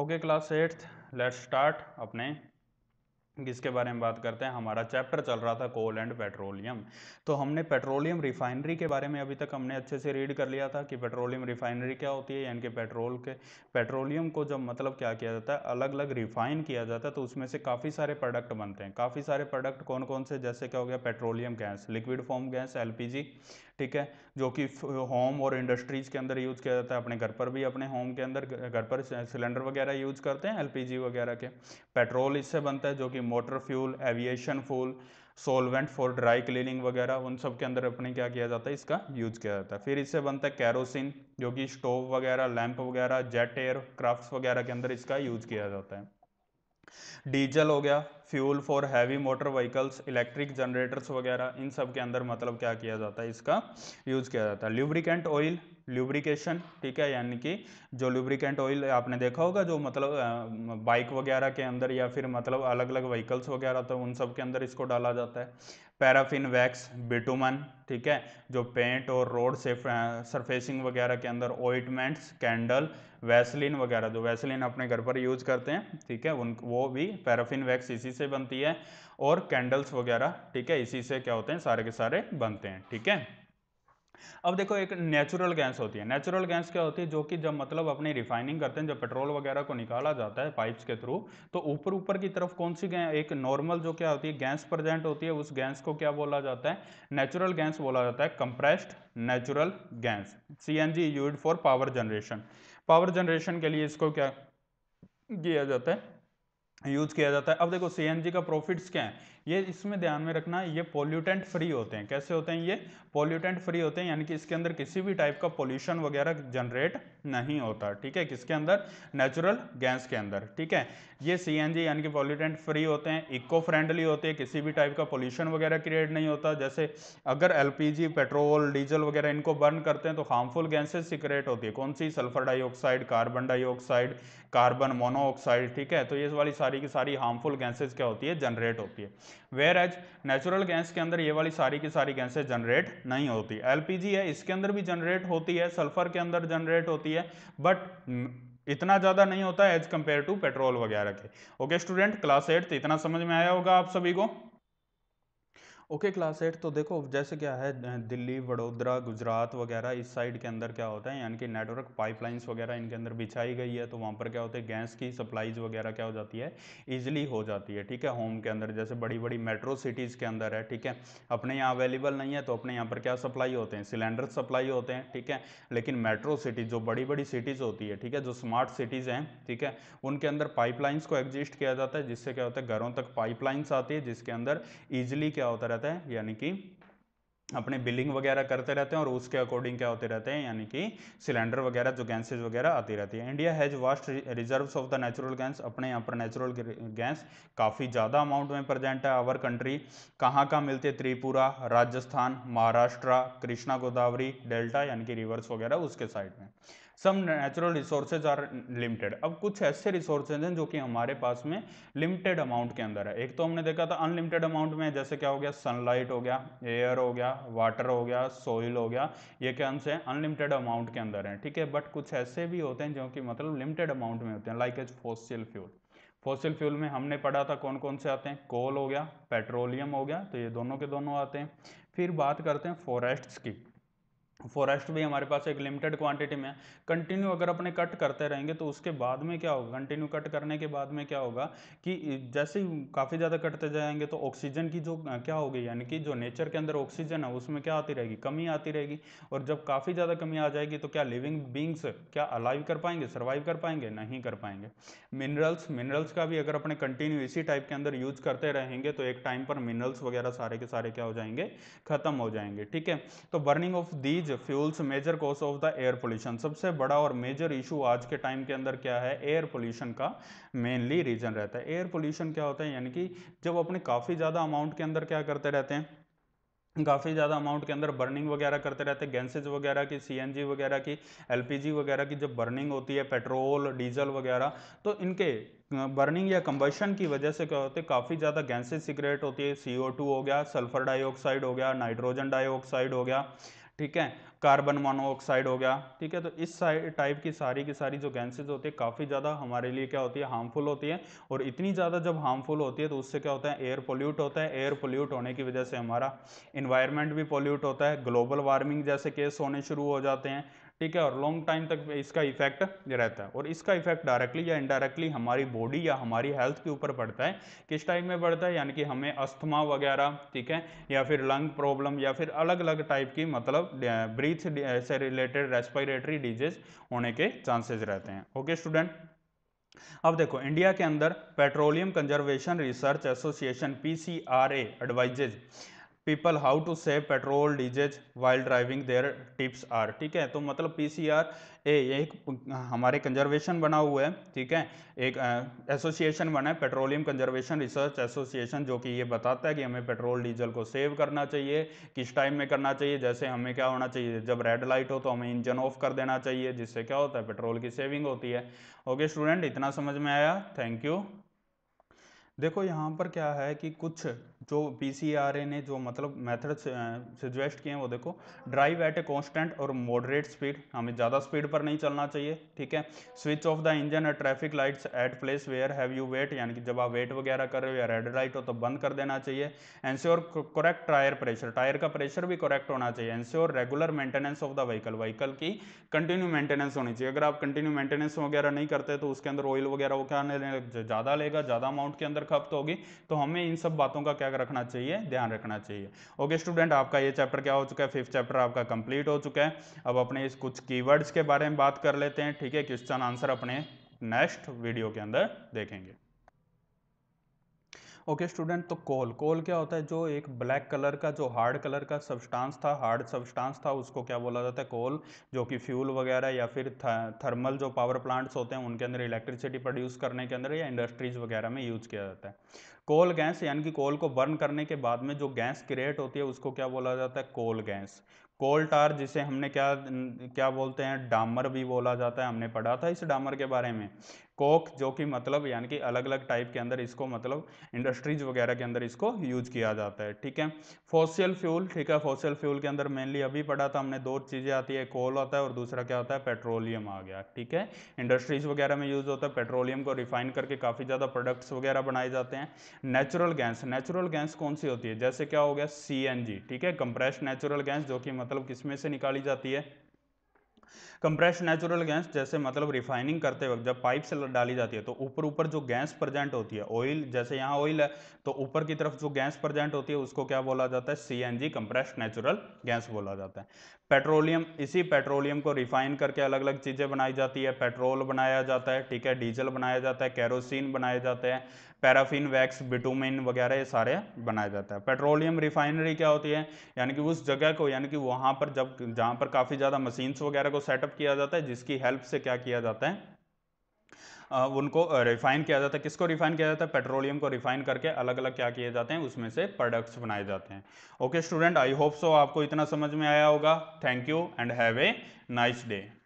okay class eighth let start अपने किसके बारे में बात करते हैं हमारा चैप्टर चल रहा था कोल एंड पेट्रोलियम तो हमने पेट्रोलियम रिफाइनरी के बारे में अभी तक हमने अच्छे से रीड कर लिया था कि पेट्रोलियम रिफाइनरी क्या होती है यानी कि पेट्रोल के पेट्रोलियम को जब मतलब क्या किया जाता है अलग अलग रिफाइन किया जाता है तो उसमें से काफ़ी सारे प्रोडक्ट बनते हैं काफ़ी सारे प्रोडक्ट कौन कौन से जैसे क्या हो गया petroleum gas liquid form gas L ठीक है जो कि होम और इंडस्ट्रीज़ के अंदर यूज़ किया जाता है अपने घर पर भी अपने होम के अंदर घर पर सिलेंडर वगैरह यूज़ करते हैं एलपीजी वगैरह के पेट्रोल इससे बनता है जो कि motor fuel aviation fuel solvent for dry cleaning वगैरह उन सब के अंदर अपने क्या किया जाता है इसका यूज़ किया जाता है फिर इससे बनता है कैरोसिन जो कि स्टोव वगैरह लैंप वगैरह जेट एयर क्राफ्ट वगैरह के अंदर इसका यूज़ किया जाता है डीजल हो गया fuel for heavy motor vehicles electric generators वगैरह इन सब के अंदर मतलब क्या किया जाता है इसका यूज़ किया जाता है ल्यूब्रिकेंट ऑयल ल्यूब्रिकेशन ठीक है यानी कि जो ल्यूब्रिकेंट ऑयल आपने देखा होगा जो मतलब बाइक वगैरह के अंदर या फिर मतलब अलग अलग व्हीकल्स वगैरह तो उन सब के अंदर इसको डाला जाता है पैराफिन वैक्स बिटुमन ठीक है जो पेंट और रोड सेफ सरफेसिंग वगैरह के अंदर ऑइटमेंट्स कैंडल वैसलिन वगैरह जो वैसलिन अपने घर पर यूज करते हैं ठीक है उन वो भी पैराफिन वैक्स इसी से बनती है और कैंडल्स वगैरह ठीक है इसी से क्या होते हैं सारे के सारे बनते हैं ठीक है अब देखो एक नेचुरल गैस होती है नेचुरल गैस क्या होती है जो कि जब मतलब अपनी रिफाइनिंग करते हैं जब पेट्रोल वगैरह को निकाला जाता है पाइप्स के थ्रू तो ऊपर ऊपर की तरफ कौन सी गैस एक नॉर्मल जो क्या होती है गैस प्रेजेंट होती है उस गैस को क्या बोला जाता है नेचुरल गैस बोला जाता है compressed natural gas C N G used for power generation power generation के लिए इसको क्या किया जाता है यूज किया जाता है अब देखो सी का प्रॉफिट्स क्या है ये इसमें ध्यान में रखना ये पोल्यूटेंट फ्री होते हैं कैसे होते हैं ये पोल्यूटेंट फ्री होते हैं यानी कि इसके अंदर किसी भी टाइप का पोल्यूशन वगैरह जनरेट नहीं होता ठीक है किसके अंदर नेचुरल गैस के अंदर ठीक है ये सी यानी कि पोल्यूटेंट फ्री होते हैं इको फ्रेंडली होते हैं किसी भी टाइप का पोल्यूशन वगैरह क्रिएट नहीं होता जैसे अगर एल पेट्रोल डीजल वगैरह इनको बर्न करते हैं तो हार्मफुल गैसेज सिक्रेट होती है कौन सी sulphur dioxide carbon dioxide carbon monoxide ठीक है तो ये वाली सारी की सारी हार्मफुल गैसेज क्या होती है जनरेट होती है वेयर एज नेचुरल गैस के अंदर ये वाली सारी की सारी गैसें जनरेट नहीं होती एलपीजी है इसके अंदर भी जनरेट होती है सल्फर के अंदर जनरेट होती है बट इतना ज़्यादा नहीं होता एज कंपेयर टू पेट्रोल वगैरह के ओके स्टूडेंट क्लास तो इतना समझ में आया होगा आप सभी को ओके क्लास एट तो देखो जैसे क्या है दिल्ली वडोदरा गुजरात वगैरह इस साइड के अंदर क्या होता है यानी कि नेटवर्क पाइपलाइंस वगैरह इनके अंदर बिछाई गई है तो वहाँ पर क्या होता है गैस की सप्लाईज वगैरह क्या हो जाती है ईजिली हो जाती है ठीक है होम के अंदर जैसे बड़ी बड़ी मेट्रो सिटीज़ के अंदर है ठीक है अपने यहाँ अवेलेबल नहीं है तो अपने यहाँ पर क्या सप्लाई होते हैं सिलेंडर सप्लाई होते हैं ठीक है लेकिन मेट्रो सिटीज़ जो बड़ी बड़ी सिटीज़ होती है ठीक है जो स्मार्ट सिटीज़ हैं ठीक है उनके अंदर पाइपलाइंस को एग्जिस्ट किया जाता है जिससे क्या होता है घरों तक पाइपलाइंस आती है जिसके अंदर ईजिली क्या होता है रहता है यानी कि अपने बिलिंग वगैरह करते रहते हैं और उसके अकॉर्डिंग क्या होते रहते हैं यानी कि सिलेंडर वगैरह जो गैसेज वगैरह आती रहती है India has vast reserves of the natural gas अपने यहाँ पर नेचुरल गैस काफ़ी ज़्यादा अमाउंट में प्रेजेंट है आवर कंट्री कहाँ कहाँ मिलती है त्रिपुरा राजस्थान महाराष्ट्र कृष्णा गोदावरी डेल्टा यानी कि रिवर्स वगैरह उसके साइड में some natural resources are limited अब कुछ ऐसे रिसोर्सेज हैं जो कि हमारे पास में लिमिटेड अमाउंट के अंदर है एक तो हमने देखा था अनलिमिटेड अमाउंट में जैसे क्या हो गया सनलाइट हो गया एयर हो गया वाटर हो गया सोइल हो गया ये क्या अंश है अनलिमिटेड अमाउंट के अंदर है ठीक है बट कुछ ऐसे भी होते हैं जो कि मतलब लिमिटेड अमाउंट में होते हैं like as fossil fuel fossil fuel में हमने पढ़ा था कौन कौन से आते हैं कोल हो गया पेट्रोलियम हो गया तो ये दोनों के दोनों आते हैं फिर बात करते हैं फॉरेस्ट्स की फॉरेस्ट भी हमारे पास एक लिमिटेड क्वांटिटी में है कंटिन्यू अगर अपने कट करते रहेंगे तो उसके बाद में क्या होगा कंटिन्यू कट करने के बाद में क्या होगा कि जैसे ही काफ़ी ज़्यादा कटते जाएंगे तो ऑक्सीजन की जो क्या होगी यानी कि जो नेचर के अंदर ऑक्सीजन है उसमें क्या आती रहेगी कमी आती रहेगी और जब काफ़ी ज़्यादा कमी आ जाएगी तो क्या लिविंग बींग्स क्या अलाइव कर पाएंगे सर्वाइव कर पाएंगे नहीं कर पाएंगे मिनरल्स मिनरल्स का भी अगर अपने कंटिन्यू इसी टाइप के अंदर यूज करते रहेंगे तो एक टाइम पर मिनरल्स वगैरह सारे के सारे क्या हो जाएंगे ख़त्म हो जाएंगे ठीक है तो burning of these fuels fuels major cause of the air pollution सबसे बड़ा और मेजर इशू आज के टाइम के अंदर क्या है एयर पोल्यूशन का मेनली रीजन रहता है एयर पोल्यूशन क्या होता है यानी कि जब अपने काफ़ी ज़्यादा अमाउंट के अंदर क्या करते रहते हैं काफ़ी ज़्यादा अमाउंट के अंदर बर्निंग वगैरह करते रहते हैं गैसेज वगैरह की सीएनजी वगैरह की एलपीजी वगैरह की जब बर्निंग होती है पेट्रोल डीजल वगैरह तो इनके बर्निंग या कंबशन की वजह से क्या होते हैं काफ़ी ज़्यादा गैसेज सिगरेट होती है सीओ टू हो गया सल्फर डाइऑक्साइड हो गया नाइट्रोजन डाइऑक्साइड हो गया ठीक है कार्बन मोनोऑक्साइड हो गया ठीक है तो इस टाइप की सारी की सारी जो गैसेज होती है काफ़ी ज़्यादा हमारे लिए क्या होती है हार्मफुल होती है और इतनी ज़्यादा जब हार्मफुल होती है तो उससे क्या होता है एयर पोल्यूट होता है एयर पोल्यूट होने की वजह से हमारा इन्वायरमेंट भी पोल्यूट होता है ग्लोबल वार्मिंग जैसे केस होने शुरू हो जाते हैं ठीक है और लॉन्ग टाइम तक इसका इफेक्ट रहता है और इसका इफेक्ट डायरेक्टली या इनडायरेक्टली हमारी बॉडी या हमारी हेल्थ के ऊपर पड़ता है किस टाइप में पड़ता है यानी कि हमें अस्थमा वगैरह ठीक है या फिर लंग प्रॉब्लम या फिर अलग अलग टाइप की मतलब ब्रीथ से रिलेटेड रेस्पिरेटरी डिजीज होने के चांसेज रहते हैं ओके स्टूडेंट अब देखो इंडिया के अंदर petroleum conservation research association P C R A advises people how to save petrol diesel while driving their tips are ठीक है तो मतलब पी सी आर ए एक हाँ, हमारे कंजर्वेशन बना हुआ है ठीक है एक एसोसिएशन बना है पेट्रोलियम कंजर्वेशन रिसर्च एसोसिएशन जो कि ये बताता है कि हमें पेट्रोल डीजल को सेव करना चाहिए किस टाइम में करना चाहिए जैसे हमें क्या होना चाहिए जब रेड लाइट हो तो हमें इंजन ऑफ कर देना चाहिए जिससे क्या होता है पेट्रोल की सेविंग होती है ओके स्टूडेंट इतना समझ में आया थैंक यू देखो यहाँ पर क्या है कि कुछ जो पी सी आर ए ने जो मतलब मेथड सजेस्ट किए हैं वो देखो ड्राइव एट ए कॉन्स्टेंट और मॉडरेट स्पीड हमें ज़्यादा स्पीड पर नहीं चलना चाहिए ठीक है switch off the engine at traffic lights at place where have you wait यानी कि जब आप वेट वगैरह कर रहे हो या रेड लाइट हो तो बंद कर देना चाहिए ensure correct tyre pressure tyre का प्रेशर भी करेक्ट होना चाहिए ensure regular maintenance of the vehicle vehicle की कंटिन्यू मेंटेनेंस होनी चाहिए अगर आप कंटिन्यू मेंटेनेंस वगैरह नहीं करते तो उसके अंदर ऑयल वगैरह वो क्या ज़्यादा लेगा ज़्यादा अमाउंट के अंदर खपत होगी तो हमें इन सब बातों का क्या रखना चाहिए ध्यान रखना चाहिए ओके स्टूडेंट आपका ये चैप्टर क्या हो चुका है फिफ्थ चैप्टर आपका कंप्लीट हो चुका है अब अपने इस कुछ कीवर्ड्स के बारे में बात कर लेते हैं ठीक है क्वेश्चन आंसर अपने नेक्स्ट वीडियो के अंदर देखेंगे ओके okay, स्टूडेंट तो कोल कोल क्या होता है जो एक ब्लैक कलर का जो हार्ड कलर का सब्सटेंस था हार्ड सब्सटेंस था उसको क्या बोला जाता है कोल जो कि फ्यूल वगैरह या फिर थर्मल जो पावर प्लांट्स होते हैं उनके अंदर इलेक्ट्रिसिटी प्रोड्यूस करने के अंदर या इंडस्ट्रीज वगैरह में यूज किया जाता है कोल गैस यानी कि कोल को बर्न करने के बाद में जो गैस क्रिएट होती है उसको क्या बोला जाता है कोल गैस कोल टार जिसे हमने क्या क्या बोलते हैं डामर भी बोला जाता है हमने पढ़ा था इस डामर के बारे में कोक जो कि मतलब यानी कि अलग अलग टाइप के अंदर इसको मतलब इंडस्ट्रीज वगैरह के अंदर इसको यूज किया जाता है ठीक है फोसियल फ्यूल ठीक है फोसियल फ्यूल के अंदर मेनली अभी पढ़ा था हमने दो चीज़ें आती है कोल आता है और दूसरा क्या होता है पेट्रोलियम आ गया ठीक है इंडस्ट्रीज वगैरह में यूज़ होता है पेट्रोलियम को रिफाइन करके काफ़ी ज़्यादा प्रोडक्ट्स वगैरह बनाए जाते हैं नेचुरल गैस नेचुरल गैस कौन सी होती है जैसे क्या हो गया सी ठीक है कंप्रेस्ड नेचुरल गैस जो कि मतलब किसमें से निकाली जाती है कंप्रेस्ड नेचुरल गैस जैसे मतलब रिफाइनिंग करते वक्त जब पाइप से डाली जाती है तो ऊपर ऊपर जो गैस प्रेजेंट होती है ऑयल जैसे यहाँ ऑयल है तो ऊपर की तरफ जो गैस प्रेजेंट होती है उसको क्या बोला जाता है C N G compressed natural gas बोला जाता है पेट्रोलियम इसी पेट्रोलियम को रिफाइन करके अलग अलग चीज़ें बनाई जाती है पेट्रोल बनाया जाता है ठीक है डीजल बनाया जाता है कैरोसिन बनाए जाते हैं पैराफिन वैक्स बिटूमिन वगैरह ये सारे बनाया जाता है पेट्रोलियम रिफाइनरी क्या होती है यानी कि उस जगह को यानी कि वहाँ पर जब जहाँ पर काफ़ी ज़्यादा मशीन्स वगैरह को सेटअप किया जाता है जिसकी हेल्प से क्या किया जाता है उनको रिफाइन किया जाता है किसको रिफाइन किया जाता है पेट्रोलियम को रिफाइन करके अलग अलग क्या किए जाते हैं उसमें से प्रोडक्ट्स बनाए जाते हैं okay student I hope so आपको इतना समझ में आया होगा thank you and have a nice day